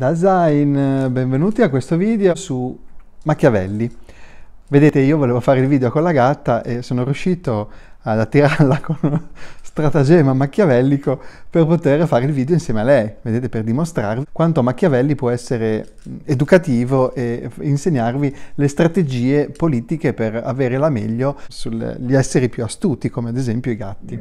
Da Zain, eh, benvenuti a questo video su Machiavelli. Vedete, io volevo fare il video con la gatta e sono riuscito ad attirarla con uno stratagemma machiavellico per poter fare il video insieme a lei, vedete, per dimostrarvi quanto Machiavelli può essere mm, educativo e insegnarvi le strategie politiche per avere la meglio sugli esseri più astuti, come ad esempio i gatti.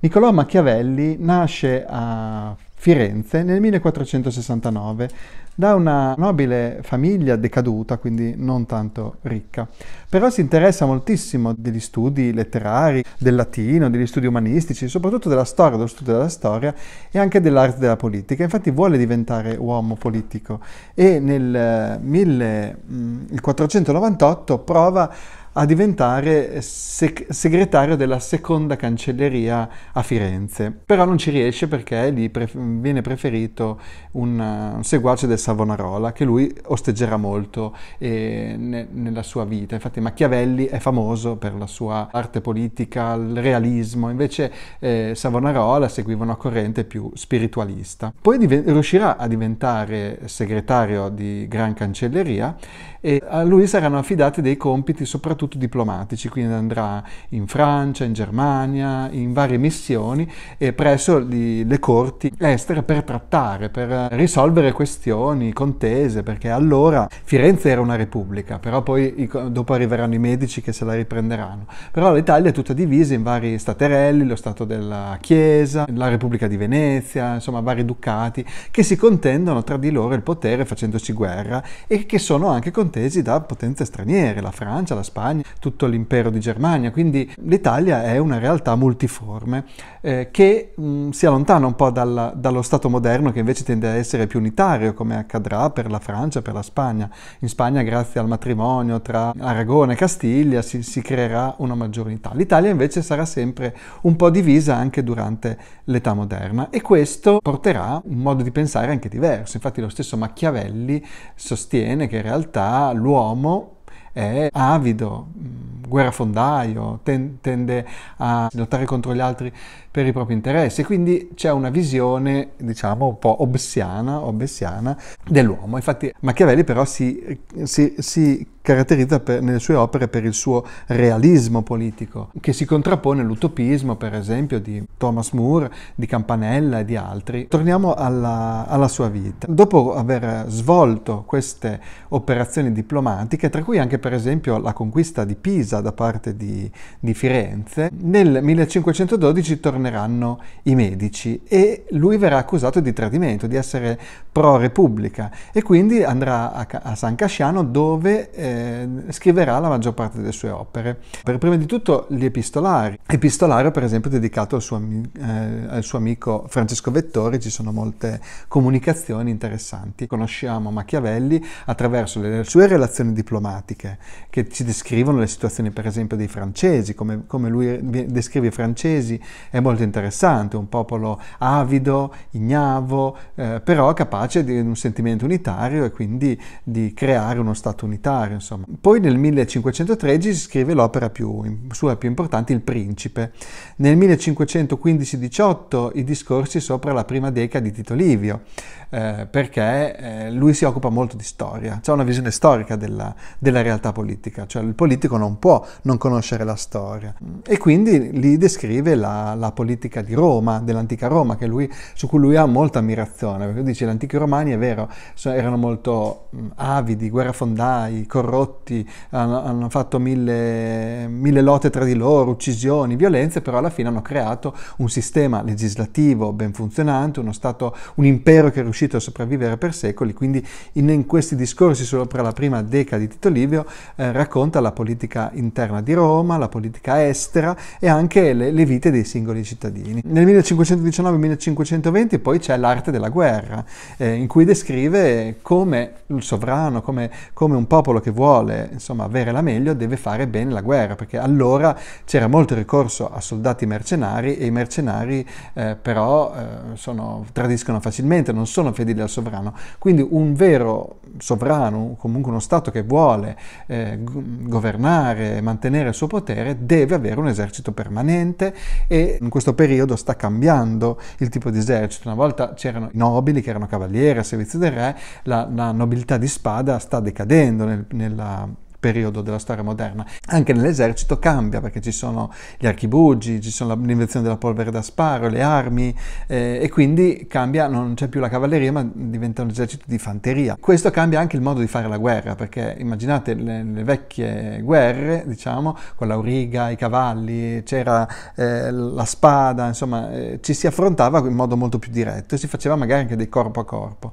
Niccolò Machiavelli nasce a Firenze nel 1469 da una nobile famiglia decaduta, quindi non tanto ricca. Però si interessa moltissimo degli studi letterari, del latino, degli studi umanistici, soprattutto della storia, dello studio della storia e anche dell'arte della politica. Infatti vuole diventare uomo politico e nel 1498 eh, mm, prova a diventare sec- segretario della seconda cancelleria a Firenze. Però non ci riesce perché lì pre- viene preferito un, un, seguace del Savonarola che lui osteggerà molto eh, ne- nella sua vita. Infatti Machiavelli è famoso per la sua arte politica, il realismo, invece eh, Savonarola seguiva una corrente più spiritualista. Poi div- riuscirà a diventare segretario di Gran Cancelleria e a lui saranno affidati dei compiti soprattutto soprattutto diplomatici, quindi andrà in Francia, in Germania, in varie missioni e presso le corti estere per trattare, per risolvere questioni, contese, perché allora Firenze era una repubblica, però poi dopo arriveranno i medici che se la riprenderanno. Però l'Italia è tutta divisa in vari staterelli, lo Stato della Chiesa, la Repubblica di Venezia, insomma vari ducati che si contendono tra di loro il potere facendoci guerra e che sono anche contesi da potenze straniere, la Francia, la Spagna, Spagna, tutto l'impero di Germania, quindi l'Italia è una realtà multiforme eh, che mh, mm, si allontana un po' dalla, dallo Stato moderno che invece tende a essere più unitario come accadrà per la Francia, per la Spagna. In Spagna grazie al matrimonio tra Aragone e Castiglia si, si creerà una maggiore unità. L'Italia invece sarà sempre un po' divisa anche durante l'età moderna e questo porterà un modo di pensare anche diverso. Infatti lo stesso Machiavelli sostiene che in realtà l'uomo è avido, mm, guerrafondaio, ten- tende a lottare contro gli altri per i propri interessi. Quindi c'è una visione, diciamo, un po' obsiana, obessiana dell'uomo. Infatti Machiavelli però si, si, si caratterizza per, nelle sue opere per il suo realismo politico, che si contrappone all'utopismo, per esempio, di Thomas Moore, di Campanella e di altri. Torniamo alla, alla sua vita. Dopo aver svolto queste operazioni diplomatiche, tra cui anche per esempio la conquista di Pisa da parte di, di Firenze, nel 1512 torna torneranno i medici e lui verrà accusato di tradimento, di essere pro Repubblica e quindi andrà a, a San Casciano dove eh, scriverà la maggior parte delle sue opere. Per prima di tutto gli epistolari. Epistolario per esempio dedicato al suo, eh, al suo amico Francesco Vettori, ci sono molte comunicazioni interessanti. Conosciamo Machiavelli attraverso le sue relazioni diplomatiche che ci descrivono le situazioni per esempio dei francesi, come, come lui descrive i francesi, è molto molto interessante, un popolo avido, ignavo, eh, però capace di un sentimento unitario e quindi di creare uno Stato unitario. Insomma. Poi nel 1513 scrive l'opera più, sua più importante, Il Principe. Nel 1515-18 i discorsi sopra la prima deca di Tito Livio, eh, perché eh, lui si occupa molto di storia, c'è una visione storica della, della realtà politica, cioè il politico non può non conoscere la storia e quindi lì descrive la, la politica politica di Roma, dell'antica Roma, lui, su cui lui ha molta ammirazione, perché dice gli antichi romani è vero, erano molto avidi, guerrafondai, corrotti, hanno, hanno fatto mille, mille lotte tra di loro, uccisioni, violenze, però alla fine hanno creato un sistema legislativo ben funzionante, uno stato, un impero che è riuscito a sopravvivere per secoli, quindi in, in questi discorsi sopra la prima decada di Tito Livio eh, racconta la politica interna di Roma, la politica estera e anche le, le vite dei singoli cittadini. Nel 1519-1520 poi c'è l'arte della guerra, eh, in cui descrive come il sovrano, come, come un popolo che vuole insomma, avere la meglio, deve fare bene la guerra, perché allora c'era molto ricorso a soldati mercenari e i mercenari eh, però eh, sono, tradiscono facilmente, non sono fedeli al sovrano. Quindi un vero sovrano, comunque uno Stato che vuole eh, governare, mantenere il suo potere, deve avere un esercito permanente e in questo periodo sta cambiando il tipo di esercito. Una volta c'erano i nobili che erano cavalieri a servizio del re, la, la nobiltà di spada sta decadendo nel, nella periodo della storia moderna. Anche nell'esercito cambia perché ci sono gli archibugi, ci sono l'invenzione della polvere da sparo, le armi eh, e quindi cambia, non c'è più la cavalleria ma diventa un esercito di fanteria. Questo cambia anche il modo di fare la guerra perché immaginate le, le vecchie guerre, diciamo, con l'auriga, i cavalli, c'era eh, la spada, insomma eh, ci si affrontava in modo molto più diretto e si faceva magari anche dei corpo a corpo.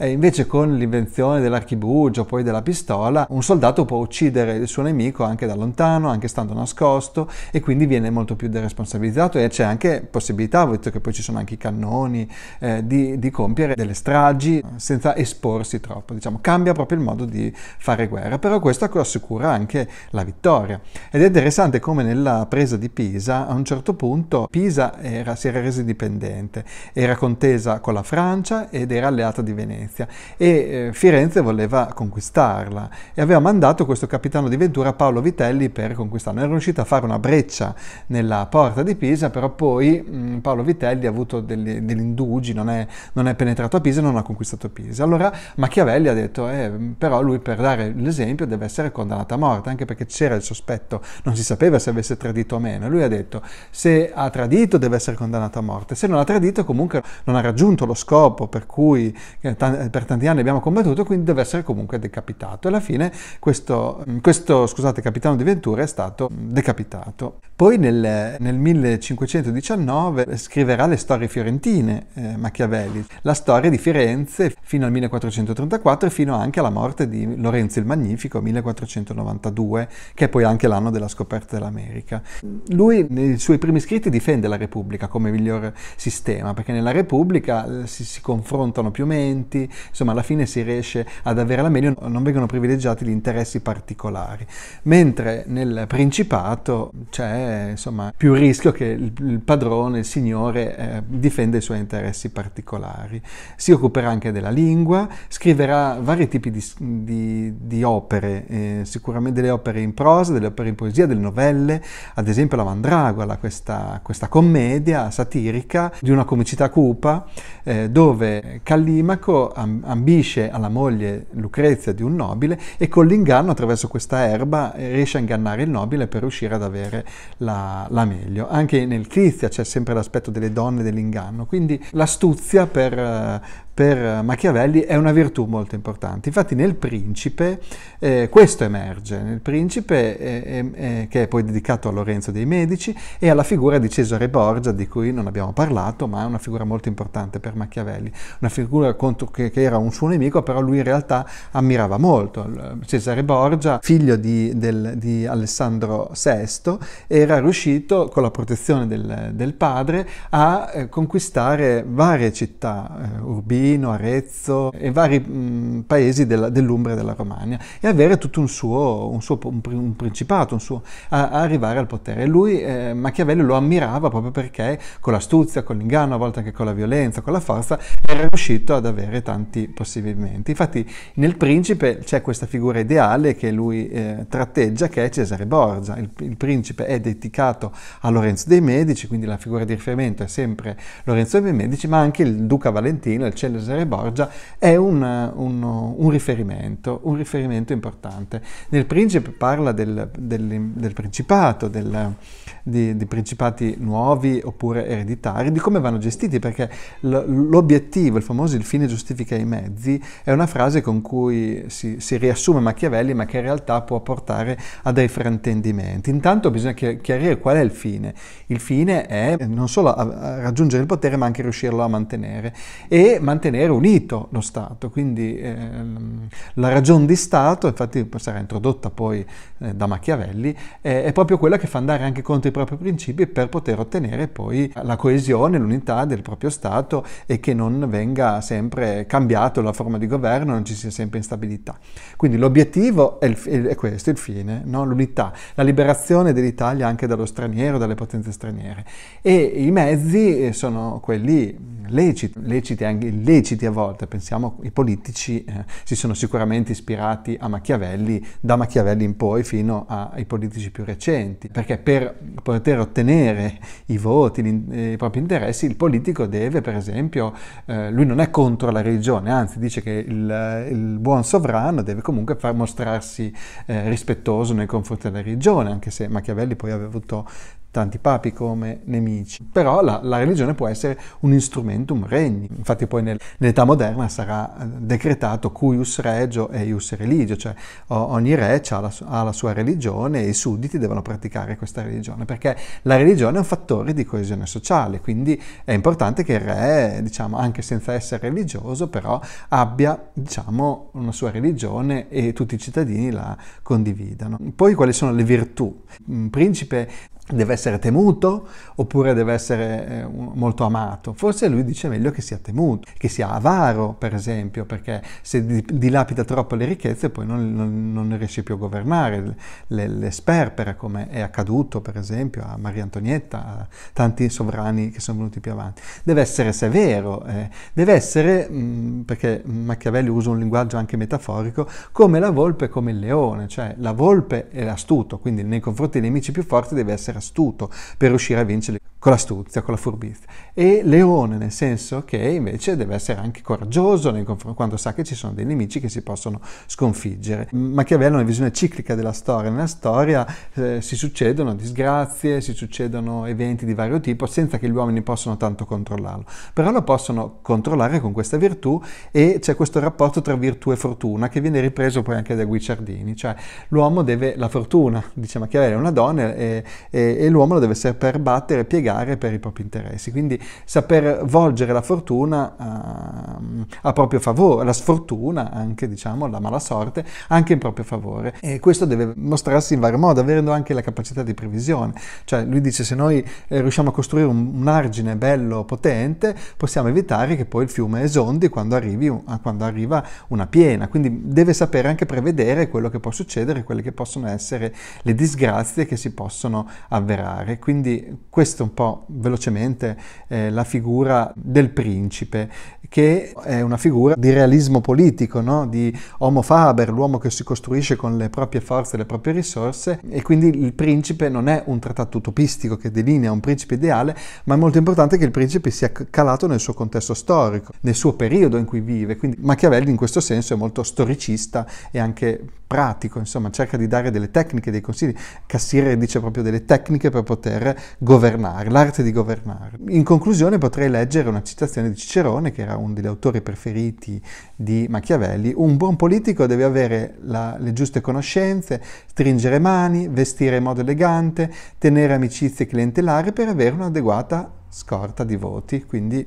E invece con l'invenzione dell'archibugio, poi della pistola, un soldato può uccidere il suo nemico anche da lontano, anche stando nascosto e quindi viene molto più deresponsabilizzato e c'è anche possibilità, ho detto che poi ci sono anche i cannoni, eh, di, di, compiere delle stragi eh, senza esporsi troppo, diciamo, cambia proprio il modo di fare guerra, però questo assicura anche la vittoria. Ed è interessante come nella presa di Pisa, a un certo punto Pisa era, si era resa indipendente, era contesa con la Francia ed era alleata di Venezia Venezia e eh, Firenze voleva conquistarla e aveva mandato questo capitano di Ventura Paolo Vitelli per conquistarla. Era riuscito a fare una breccia nella porta di Pisa, però poi mh, mm, Paolo Vitelli ha avuto degli, degli indugi, non è, non è, penetrato a Pisa e non ha conquistato Pisa. Allora Machiavelli ha detto, eh, però lui per dare l'esempio deve essere condannato a morte, anche perché c'era il sospetto, non si sapeva se avesse tradito o meno. lui ha detto, se ha tradito deve essere condannato a morte, se non ha tradito comunque non ha raggiunto lo scopo per cui eh, eh, per tanti anni abbiamo combattuto, quindi deve essere comunque decapitato. Alla fine questo, mm, questo scusate, capitano di Ventura è stato mm, decapitato. Poi nel, nel 1519 scriverà le storie fiorentine eh, Machiavelli, la storia di Firenze fino al 1434 e fino anche alla morte di Lorenzo il Magnifico 1492, che è poi anche l'anno della scoperta dell'America. Lui nei suoi primi scritti difende la Repubblica come miglior sistema, perché nella Repubblica eh, si, si confrontano più menti, insomma alla fine si riesce ad avere la meglio, non vengono privilegiati gli interessi particolari, mentre nel Principato c'è insomma più rischio che il padrone, il signore, eh, difenda i suoi interessi particolari. Si occuperà anche della lingua, scriverà vari tipi di, di, di opere, eh, sicuramente delle opere in prosa, delle opere in poesia, delle novelle, ad esempio la Mandragola, questa, questa commedia satirica di una comicità cupa eh, dove Callimaco ambisce alla moglie Lucrezia di un nobile e con l'inganno attraverso questa erba eh, riesce a ingannare il nobile per riuscire ad avere la, la meglio. Anche nel Crizia c'è sempre l'aspetto delle donne dell'inganno, quindi l'astuzia per eh, per Machiavelli è una virtù molto importante. Infatti nel Principe eh, questo emerge, nel Principe eh, eh, eh, che è poi dedicato a Lorenzo dei Medici e alla figura di Cesare Borgia di cui non abbiamo parlato, ma è una figura molto importante per Machiavelli, una figura contro, che, che, era un suo nemico, però lui in realtà ammirava molto. Eh, Cesare Borgia, figlio di, del, di Alessandro VI, era riuscito con la protezione del, del padre a eh, conquistare varie città urbine, Avellino, Arezzo e vari mh, mm, paesi della, dell'Umbria e della Romagna e avere tutto un suo, un suo un, un principato, un suo, a, a arrivare al potere. Lui, eh, Machiavelli, lo ammirava proprio perché con l'astuzia, con l'inganno, a volte anche con la violenza, con la forza, era riuscito ad avere tanti possibilmente. Infatti nel principe c'è questa figura ideale che lui eh, tratteggia che è Cesare Borgia. Il, il principe è dedicato a Lorenzo dei Medici, quindi la figura di riferimento è sempre Lorenzo dei Medici, ma anche il duca Valentino, il celebre Cesare Borgia è un, un, un, riferimento, un riferimento, importante. Nel Principe parla del, del, del principato, del, di, di, principati nuovi oppure ereditari, di come vanno gestiti, perché l'obiettivo, il famoso il fine giustifica i mezzi, è una frase con cui si, si riassume Machiavelli, ma che in realtà può portare a dei fraintendimenti. Intanto bisogna chiarire qual è il fine. Il fine è non solo a, a raggiungere il potere, ma anche riuscirlo a mantenere e mantenere mantenere unito lo Stato, quindi ehm, la ragione di Stato, infatti sarà introdotta poi eh, da Machiavelli, eh, è proprio quella che fa andare anche contro i propri principi per poter ottenere poi la coesione, l'unità del proprio Stato e che non venga sempre cambiato la forma di governo, non ci sia sempre instabilità. Quindi l'obiettivo è, il, è questo, il fine, no? l'unità, la liberazione dell'Italia anche dallo straniero, dalle potenze straniere. E i mezzi eh, sono quelli mm, leciti, leciti anche il illeciti a volte. Pensiamo i politici eh, si sono sicuramente ispirati a Machiavelli, da Machiavelli in poi fino ai politici più recenti, perché per poter ottenere i voti, gli, eh, i propri interessi, il politico deve, per esempio, eh, lui non è contro la religione, anzi dice che il, il buon sovrano deve comunque far mostrarsi eh, rispettoso nei confronti della religione, anche se Machiavelli poi aveva avuto tanti papi come nemici, però la, la, religione può essere un instrumentum regni, infatti poi nel, nell'età moderna sarà eh, decretato cuius regio e ius religio, cioè ogni re ha la, ha la, sua religione e i sudditi devono praticare questa religione, perché la religione è un fattore di coesione sociale, quindi è importante che il re, diciamo, anche senza essere religioso, però abbia, diciamo, una sua religione e tutti i cittadini la condividano. Poi quali sono le virtù? Un principe deve essere temuto oppure deve essere eh, molto amato. Forse lui dice meglio che sia temuto, che sia avaro, per esempio, perché se dilapida troppo le ricchezze poi non, non, non riesce più a governare, le, le, sperpera, come è accaduto, per esempio, a Maria Antonietta, a tanti sovrani che sono venuti più avanti. Deve essere severo, eh, deve essere, mh, mm, perché Machiavelli usa un linguaggio anche metaforico, come la volpe e come il leone, cioè la volpe è astuto, quindi nei confronti dei nemici più forti deve essere astuto per riuscire a vincere con l'astuzia, con la furbizia. E leone nel senso che invece deve essere anche coraggioso quando sa che ci sono dei nemici che si possono sconfiggere. Machiavelli ha una visione ciclica della storia. Nella storia eh, si succedono disgrazie, si succedono eventi di vario tipo senza che gli uomini possano tanto controllarlo. Però lo possono controllare con questa virtù e c'è questo rapporto tra virtù e fortuna che viene ripreso poi anche da Guicciardini, cioè l'uomo deve la fortuna, dice Machiavelli, è una donna e, e, e l'uomo lo deve saper battere e piegare lavorare per i propri interessi, quindi saper volgere la fortuna a, ehm, a proprio favore, la sfortuna anche, diciamo, la mala sorte, anche in proprio favore. E questo deve mostrarsi in vario modo, avendo anche la capacità di previsione. Cioè, lui dice, se noi eh, riusciamo a costruire un, un, argine bello, potente, possiamo evitare che poi il fiume esondi quando, arrivi, quando arriva una piena. Quindi deve sapere anche prevedere quello che può succedere, quelle che possono essere le disgrazie che si possono avverare. Quindi questo è un po' velocemente eh, la figura del principe, che è una figura di realismo politico, no? di Homo Faber, l'uomo che si costruisce con le proprie forze e le proprie risorse, e quindi il principe non è un trattato utopistico che delinea un principe ideale, ma è molto importante che il principe sia calato nel suo contesto storico, nel suo periodo in cui vive. Quindi Machiavelli in questo senso è molto storicista e anche pratico, insomma, cerca di dare delle tecniche, dei consigli. Cassiere dice proprio delle tecniche per poter governare governare, l'arte di governare. In conclusione potrei leggere una citazione di Cicerone, che era uno degli autori preferiti di Machiavelli, un buon politico deve avere la, le giuste conoscenze, stringere mani, vestire in modo elegante, tenere amicizie clientelari per avere un'adeguata scorta di voti, quindi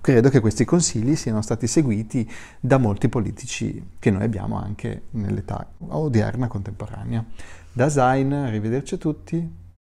credo che questi consigli siano stati seguiti da molti politici che noi abbiamo anche nell'età odierna contemporanea. Da Zain, arrivederci a tutti.